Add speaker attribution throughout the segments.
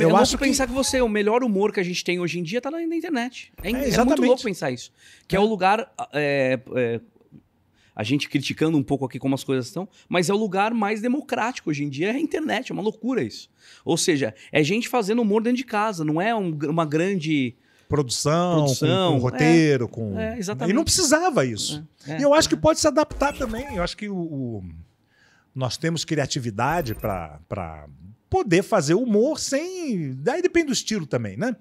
Speaker 1: é eu acho que... pensar que você, o melhor humor que a gente tem hoje em dia tá na, na internet. É, é, é, muito louco pensar isso. Que é, o é. lugar. É, é, a gente criticando um pouco aqui como as coisas estão, mas é o lugar mais democrático hoje em dia, é a internet, é uma loucura isso. Ou seja, é gente fazendo humor dentro de casa, não é um, uma grande produção, produção com, com, roteiro, com. E não precisava isso. e eu
Speaker 2: acho que pode se adaptar também. Eu acho que o, o nós temos criatividade para poder fazer humor sem. Daí depende do estilo também, né?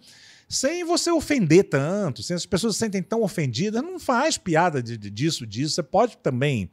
Speaker 2: Sem você ofender tanto, sem as pessoas se sentem tão ofendidas, não faz piada de, de disso, disso. Você pode também.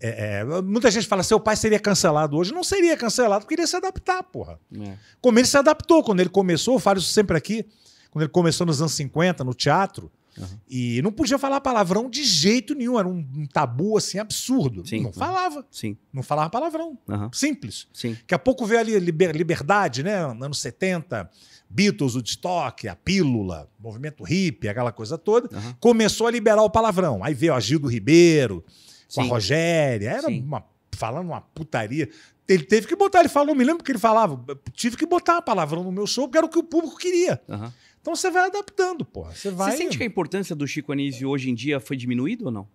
Speaker 2: É, é, muita gente fala seu pai seria cancelado hoje. Não seria cancelado porque ele ia se adaptar, porra. É. Como ele se adaptou quando ele começou, eu falo isso sempre aqui, quando ele começou nos anos 50, no teatro, Uhum. E não podia falar palavrão de jeito nenhum, era um, um tabu assim absurdo. Sim, não falava. Sim. Não falava palavrão. Uhum. Simples. Sim. Daqui a pouco veio ali liber, Liberdade, né? Anos 70, Beatles, o Stock a Pílula, movimento hippie, aquela coisa toda. Começou a liberar o palavrão. Aí veio a Gildo Ribeiro, Sim. com a Rogéria. Era Sim. uma, falando uma putaria. Ele teve que botar, ele falou, me lembro que ele falava, tive que botar a palavrão no meu show, porque era o que o público queria. Uhum. Então você vai adaptando, pô. Você vai. Você sente que a importância
Speaker 1: do Chico Anísio hoje em dia foi diminuída ou não?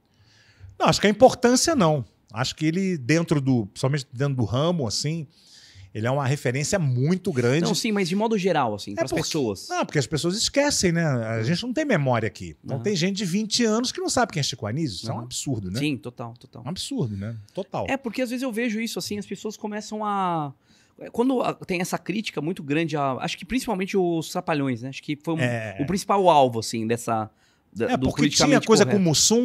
Speaker 2: Não, acho que a importância não. Acho que ele dentro do, principalmente dentro do ramo assim, ele é uma referência muito grande. Não, sim,
Speaker 1: mas de modo geral,
Speaker 2: assim, é para as pessoas. Não, porque as pessoas esquecem, né? A gente não tem memória aqui. Não tem gente de 20 anos que não sabe quem é Chico Anísio. Isso é um absurdo, né? Sim, total, total. É um absurdo, né? Total. É, porque às
Speaker 1: vezes eu vejo isso, assim, as pessoas começam a é, quando tem essa crítica muito grande, a, acho que principalmente os Trapalhões, né? Acho que foi um, é. o principal alvo, assim, dessa. Da, é, porque tinha coisa correto.
Speaker 2: com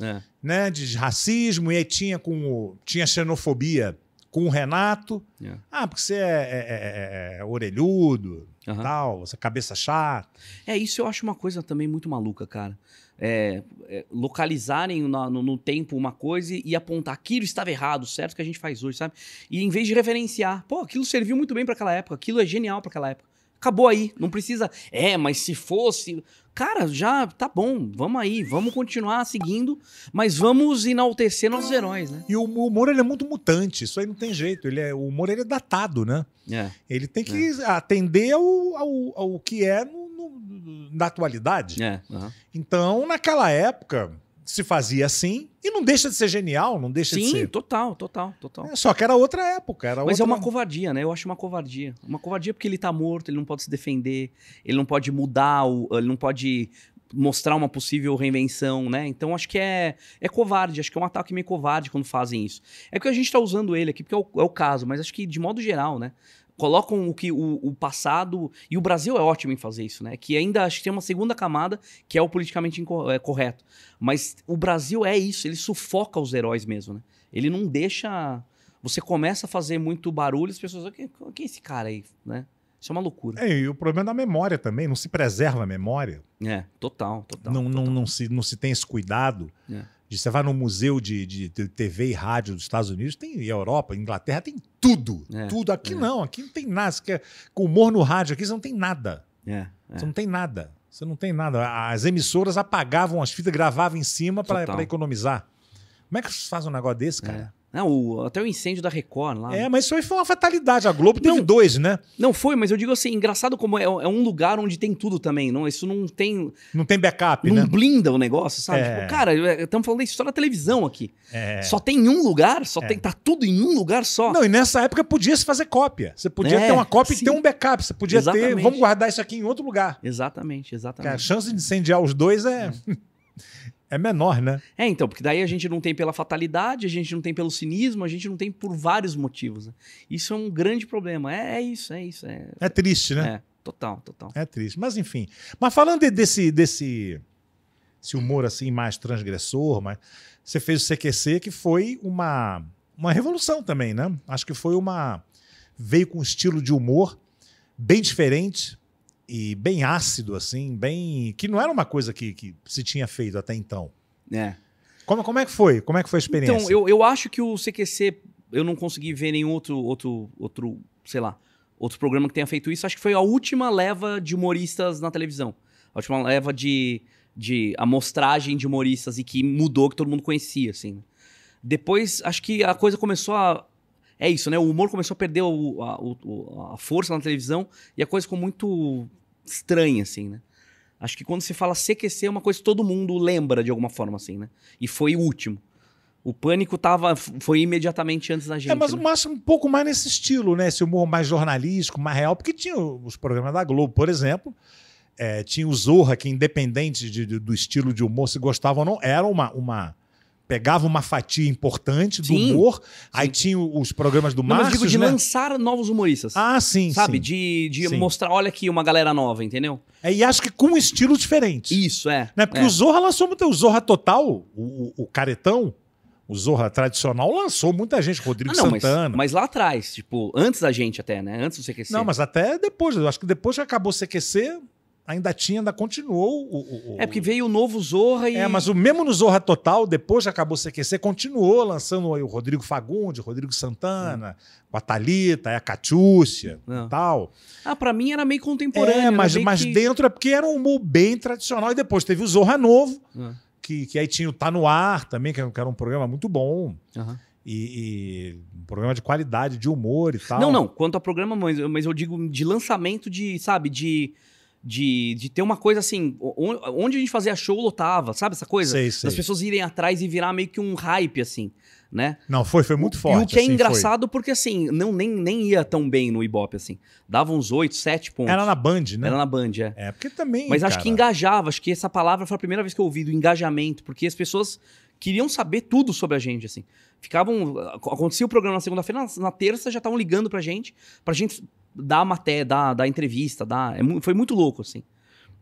Speaker 2: o é. né? De racismo, e aí tinha, com, tinha xenofobia com o Renato. É. Ah, porque você é, é, é, é, é orelhudo tal, você é cabeça chata. É, isso eu acho uma coisa também muito maluca, cara.
Speaker 1: É, é, localizarem no, no, tempo uma coisa e apontar aquilo estava errado, certo que a gente faz hoje, sabe? E em vez de referenciar, pô, aquilo serviu muito bem para aquela época, aquilo é genial para aquela época. Acabou aí, não precisa. É, mas se fosse. Cara, já tá bom, vamos aí, vamos continuar seguindo, mas vamos enaltecer nossos heróis, né? E o humor
Speaker 2: ele é muito mutante, isso aí não tem jeito. Ele é, o humor ele é datado, né? É. Ele tem que é. atender ao, ao, ao que é no da atualidade. É, uhum. Então, naquela época, se fazia assim e não deixa de ser genial, não deixa Sim, de ser. Sim, total,
Speaker 1: total, total. É, só que era
Speaker 2: outra época, era Mas é outra... é uma covardia, né? Eu acho uma covardia. Uma covardia porque ele
Speaker 1: tá morto, ele não pode se defender, ele não pode mudar, ele não pode mostrar uma possível reinvenção, né? Então acho que é, é covarde, acho que é um ataque meio covarde quando fazem isso. É que a gente tá usando ele aqui porque é o, é o caso, mas acho que de modo geral, né? colocam o que o, o, passado. E o Brasil é ótimo em fazer isso, né? Que ainda acho que tem uma segunda camada que é o politicamente é, correto. Mas o Brasil é isso, ele sufoca os heróis mesmo, né? Ele não deixa. Você começa a fazer muito barulho, as pessoas. Ah, quem, quem é esse cara aí, né?
Speaker 2: Isso é uma loucura. É, e o problema é da memória também, não se preserva a memória. É, total, total. Não, total. Não, não, se, não se tem esse cuidado. É. Você vai no museu de, de, de, TV e rádio dos Estados Unidos, tem Europa, Inglaterra, tem tudo. É, tudo. Aqui é. não, aqui não tem nada. Você quer, com humor no rádio aqui, você não tem nada. É, é. você não tem nada. Você não tem nada. As emissoras apagavam as fitas, gravavam em cima para economizar. Como é que você faz um negócio desse, é. cara? Não, né, o, até o incêndio da Record lá. É, mas isso aí foi uma fatalidade. A Globo não, teve dois, né? Não foi, mas eu
Speaker 1: digo assim, engraçado como é, é, um lugar onde tem tudo também. não Isso não tem. Não tem backup, não né? Não
Speaker 2: blinda o negócio, sabe? É. Tipo,
Speaker 1: cara, estamos falando da história da televisão aqui. É. Só tem um lugar, só é. tem.
Speaker 2: Tá tudo em um lugar só. Não, e nessa época podia se fazer cópia. Você podia é, ter uma cópia sim. e ter um backup. Você podia exatamente. ter. Vamos guardar isso aqui em outro lugar. Exatamente, exatamente. a chance de incendiar os dois é. é. É menor, né?
Speaker 1: É, então, porque daí a gente não tem pela fatalidade, a gente não tem pelo cinismo, a gente não tem por vários motivos. Né? Isso é um grande problema. É, é isso, é isso. É,
Speaker 2: é triste, né? É, total, total. É triste. Mas, enfim. Mas falando desse, desse esse humor assim mais transgressor, mas você fez o CQC, que foi uma, uma revolução também, né? Acho que foi uma. Veio com um estilo de humor bem diferente, e bem ácido, assim, bem. que não era uma coisa que, que se tinha feito até então. É. Como, como é que foi? Como é que foi a então, experiência? Então,
Speaker 1: eu, eu acho que o CQC, eu não consegui ver nenhum outro, outro, outro, sei lá, outro programa que tenha feito isso. Acho que foi a última leva de humoristas na televisão. A última leva de, de amostragem de humoristas e que mudou, que todo mundo conhecia, assim. Depois, acho que a coisa começou a. É isso, né? O humor começou a perder o, a, o, a força na televisão e a coisa ficou muito estranha, assim, né? Acho que quando se fala CQC é uma coisa que todo mundo lembra de alguma forma, assim, né? E foi o último. O pânico tava, foi imediatamente antes da é, gente. É, mas né? o
Speaker 2: máximo um pouco mais nesse estilo, né? Esse humor mais jornalístico, mais real, porque tinha os programas da Globo, por exemplo. É, tinha o Zorra, que independente de, de, do estilo de humor, se gostavam ou não, era uma, uma, pegava uma fatia importante sim, do humor, sim. aí tinha os programas do Não, Márcio, digo de né?
Speaker 1: lançar novos humoristas. Ah, sim, Sabe? Sim. De, de mostrar, olha aqui, uma galera nova, entendeu? É, e acho que com um estilo
Speaker 2: diferente. Isso, é. Né? Porque é. o Zorra lançou muito. O Zorra Total, o, o, o Caretão, o Zorra tradicional lançou muita gente, Rodrigo ah, não, Santana. Mas,
Speaker 1: mas, lá atrás, tipo, antes da gente até, né? Antes do CQC. Não, mas
Speaker 2: até depois. Eu acho que depois que acabou o CQC, ainda tinha, ainda continuou o, o, É porque veio o novo Zorra e. É, mas o mesmo no Zorra Total, depois que acabou o CQC, continuou lançando aí o Rodrigo Fagundes, Rodrigo Santana, hum. a Thalita, a Catiúcia e é. tal.
Speaker 1: Ah, pra mim era meio contemporâneo. É, mas, mas que... dentro
Speaker 2: é porque era um humor bem tradicional. E depois teve o Zorra Novo, hum. que, que aí tinha o Tá No Ar também, que era um programa muito bom. Uhum. E, e, um programa de qualidade, de humor e tal. Não, não,
Speaker 1: quanto a programa, mas, mas eu digo de lançamento de, sabe, de de, de ter uma coisa assim, onde a gente fazia show lotava, sabe essa coisa? Sei, sei. Das pessoas irem atrás e virar meio que um hype, assim, né?
Speaker 2: Não, foi, foi muito forte. E o que é assim, é engraçado,
Speaker 1: foi. porque assim, não nem, nem ia tão bem no Ibope, assim. Dava uns 8, 7 pontos. Era na Band, né? Era na Band, é. É, porque também. Mas cara... acho que engajava, acho que essa palavra foi a primeira vez que eu ouvi do engajamento, porque as pessoas queriam saber tudo sobre a gente, assim. Ficavam. Acontecia o programa na segunda-feira, na, na terça já estavam ligando pra gente, pra gente dá matéria, dá, dá entrevista, dá. É, foi muito louco, assim.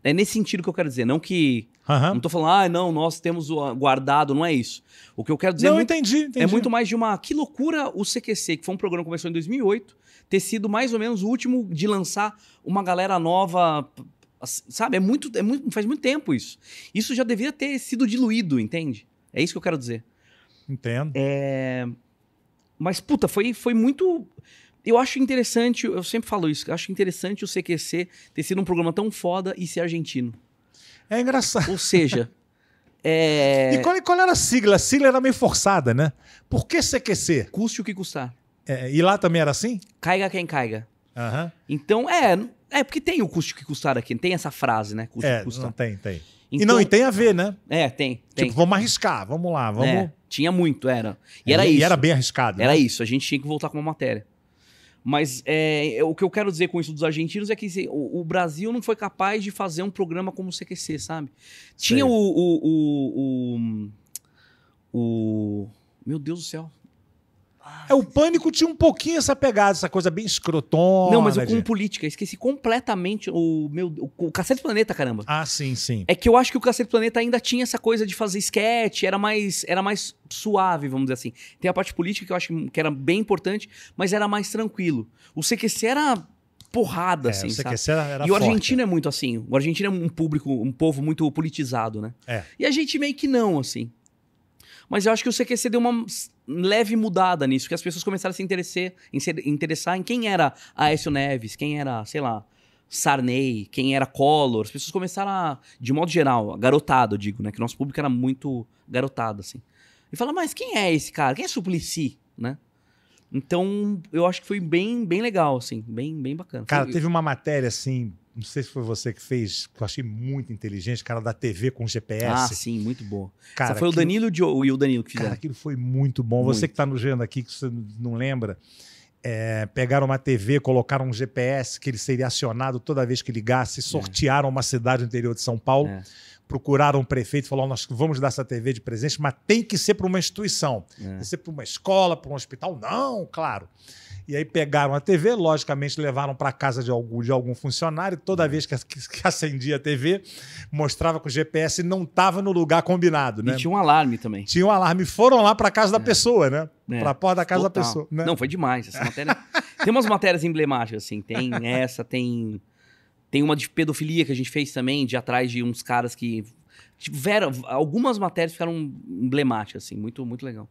Speaker 1: É nesse sentido que eu quero dizer, não que. Uhum. Não tô falando, ah, não, nós temos guardado, não é isso. O que eu quero dizer. Não, é muito, entendi, é entendi. É muito mais de uma. Que loucura o CQC, que foi um programa que começou em 2008, ter sido mais ou menos o último de lançar uma galera nova. Sabe? É muito, é muito. Faz muito tempo isso. Isso já devia ter sido diluído, entende? É isso que eu quero dizer. Entendo. É... Mas, puta, foi, foi muito eu acho interessante, eu sempre falo isso, eu acho interessante o CQC ter sido um programa tão foda e ser argentino. É engraçado. Ou seja. é... E qual,
Speaker 2: qual, era a sigla? A sigla era meio forçada, né? Por que CQC? Custe o que custar.
Speaker 1: É, e lá também era assim? Caiga quem caiga. Uhum. Então, é. É porque tem o custe o que custar aqui, tem essa frase, né? Custe é, custar. Não tem,
Speaker 2: tem. Então, e não, e tem a ver,
Speaker 1: né? É, tem. Tipo, tem. Tipo, vamos arriscar, vamos lá, vamos. É, tinha muito, era. E é, era e, isso. E era bem arriscado. Era né? isso, a gente tinha que voltar com uma matéria. Mas é, é, o que eu quero dizer com isso dos argentinos é que assim, o, o, Brasil não foi capaz de fazer um programa como o CQC, sabe? Tinha o,
Speaker 2: o, o, o, Meu Deus do céu. É, o pânico tinha um pouquinho essa pegada, essa coisa bem escrotona. Não, mas eu né, com política, esqueci
Speaker 1: completamente o meu. O, o Cacete Planeta, caramba. Ah, sim, sim. É que eu acho que o Cacete Planeta ainda tinha essa coisa de fazer sketch, era mais, era mais suave, vamos dizer assim. Tem a parte política que eu acho que era bem importante, mas era mais tranquilo. O CQC era porrada, é, assim, sabe? Era, era e o argentino forte. é muito assim. O argentino é um público, um povo muito politizado, né? É. E a gente meio que não, assim. Mas eu acho que o CQC deu uma leve mudada nisso, que as pessoas começaram a se interessar em, se interessar em quem era Aécio Neves, quem era, sei lá, Sarney, quem era Collor. As pessoas começaram a, de modo geral, garotado, digo, né? Que o nosso público era muito garotado, assim. E fala, mas quem é esse cara? Quem é Suplicy, né? Então, eu acho que foi bem, bem legal, assim, bem, bem bacana. Cara, foi... teve uma
Speaker 2: matéria, assim, não sei se foi você que fez, que eu achei muito inteligente, cara da TV com GPS. Ah, sim, muito bom. Cara, foi aquilo, o Danilo o, e o Danilo que fizeram. Cara, aquilo foi muito bom. Muito. Você que está nos vendo aqui, que você não lembra, é, pegaram uma TV, colocaram um GPS que ele seria acionado toda vez que ligasse, sortearam é. uma cidade no interior de São Paulo. É procuraram um prefeito e falaram: nós vamos dar essa TV de presente, mas tem que ser para uma instituição. É. Tem que ser para uma escola, para um hospital. Não, claro. E aí pegaram a TV, logicamente levaram para casa de algum, de algum funcionário. Toda é. vez que, que, acendia a TV, mostrava que o GPS não estava no lugar combinado. Né? E tinha um alarme também. Tinha um alarme. Foram lá para casa é. da pessoa, né? É. Para a porta da casa Total. da pessoa. Né? Não, foi
Speaker 1: demais. Essa matéria... tem umas matérias emblemáticas, assim. Tem essa, tem tem uma de pedofilia que a gente fez também, de atrás de uns caras que tiveram. Tipo, algumas matérias ficaram emblemáticas, assim, muito, muito legal.